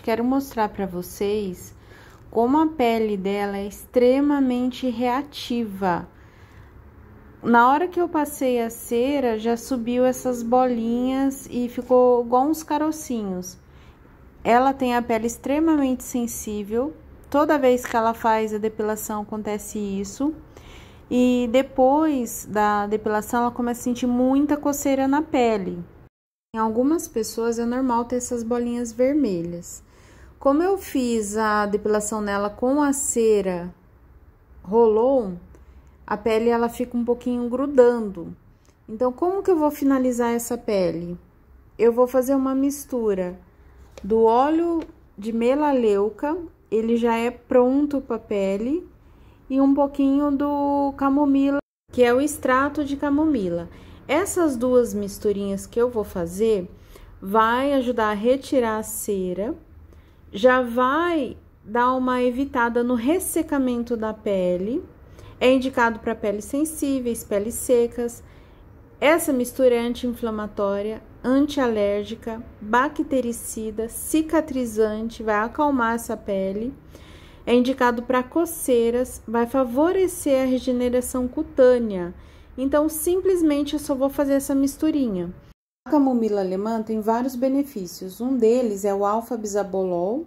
quero mostrar para vocês como a pele dela é extremamente reativa. Na hora que eu passei a cera, já subiu essas bolinhas e ficou igual uns carocinhos. Ela tem a pele extremamente sensível. Toda vez que ela faz a depilação acontece isso. E depois da depilação, ela começa a sentir muita coceira na pele. Em algumas pessoas é normal ter essas bolinhas vermelhas. Como eu fiz a depilação nela com a cera rolou, a pele ela fica um pouquinho grudando. Então, como que eu vou finalizar essa pele? Eu vou fazer uma mistura do óleo de melaleuca, ele já é pronto para pele, e um pouquinho do camomila, que é o extrato de camomila. Essas duas misturinhas que eu vou fazer vai ajudar a retirar a cera, já vai dar uma evitada no ressecamento da pele. É indicado para peles sensíveis, peles secas. Essa mistura é anti-inflamatória, antialérgica, bactericida, cicatrizante, vai acalmar essa pele. É indicado para coceiras, vai favorecer a regeneração cutânea. Então, simplesmente eu só vou fazer essa misturinha. A camomila alemã tem vários benefícios. Um deles é o alfa-bisabolol,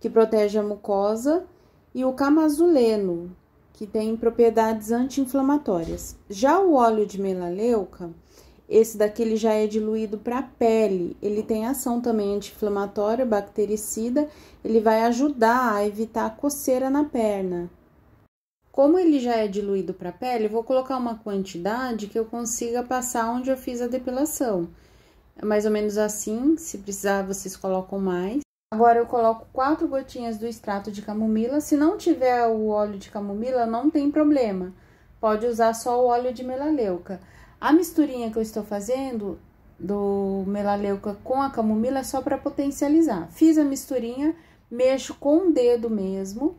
que protege a mucosa, e o camazuleno, que tem propriedades anti-inflamatórias. Já o óleo de melaleuca, esse daqui ele já é diluído para a pele, ele tem ação também anti-inflamatória, bactericida, ele vai ajudar a evitar a coceira na perna. Como ele já é diluído para a pele, vou colocar uma quantidade que eu consiga passar onde eu fiz a depilação. É mais ou menos assim, se precisar vocês colocam mais. Agora eu coloco quatro gotinhas do extrato de camomila. Se não tiver o óleo de camomila, não tem problema. Pode usar só o óleo de melaleuca. A misturinha que eu estou fazendo do melaleuca com a camomila é só para potencializar. Fiz a misturinha, mexo com o dedo mesmo,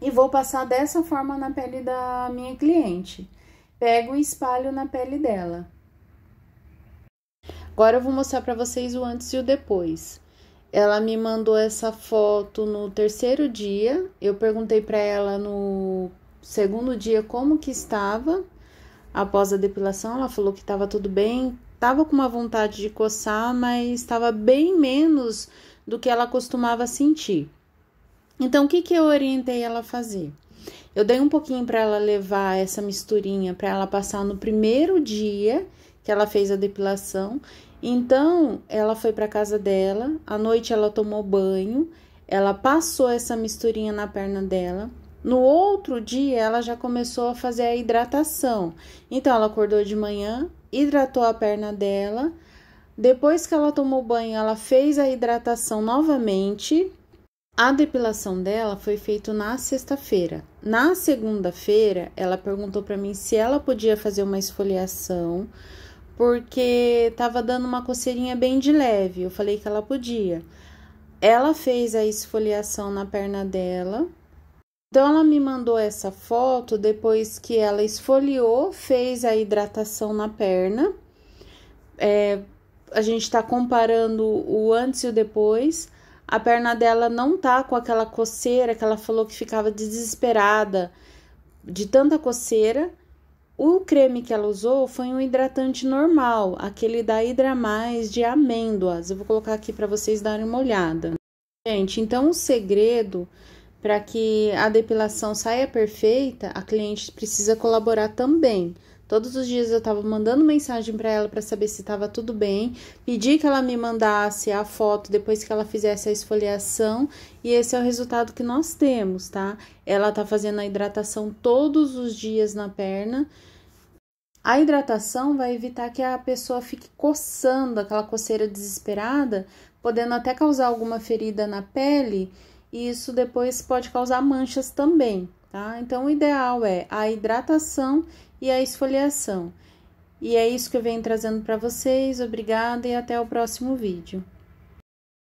e vou passar dessa forma na pele da minha cliente. Pego e espalho na pele dela. Agora eu vou mostrar para vocês o antes e o depois. Ela me mandou essa foto no terceiro dia. Eu perguntei para ela no segundo dia como que estava após a depilação. Ela falou que estava tudo bem, estava com uma vontade de coçar, mas estava bem menos do que ela costumava sentir. Então, o que, que eu orientei ela a fazer? Eu dei um pouquinho para ela levar essa misturinha para ela passar no primeiro dia que ela fez a depilação. Então, ela foi para casa dela, à noite ela tomou banho, ela passou essa misturinha na perna dela. No outro dia, ela já começou a fazer a hidratação. Então, ela acordou de manhã, hidratou a perna dela. Depois que ela tomou banho, ela fez a hidratação novamente, a depilação dela foi feita na sexta-feira. Na segunda-feira, ela perguntou para mim se ela podia fazer uma esfoliação, porque tava dando uma coceirinha bem de leve. Eu falei que ela podia. Ela fez a esfoliação na perna dela. Então ela me mandou essa foto depois que ela esfoliou, fez a hidratação na perna. É, a gente está comparando o antes e o depois a perna dela não tá com aquela coceira que ela falou que ficava desesperada de tanta coceira. O creme que ela usou foi um hidratante normal, aquele da Hidra Mais de amêndoas. Eu vou colocar aqui para vocês darem uma olhada. Gente, então o segredo para que a depilação saia perfeita, a cliente precisa colaborar também, Todos os dias eu estava mandando mensagem para ela para saber se estava tudo bem, pedi que ela me mandasse a foto depois que ela fizesse a esfoliação, e esse é o resultado que nós temos, tá? Ela tá fazendo a hidratação todos os dias na perna. A hidratação vai evitar que a pessoa fique coçando, aquela coceira desesperada, podendo até causar alguma ferida na pele, e isso depois pode causar manchas também tá? Então, o ideal é a hidratação e a esfoliação. E é isso que eu venho trazendo para vocês. Obrigada e até o próximo vídeo.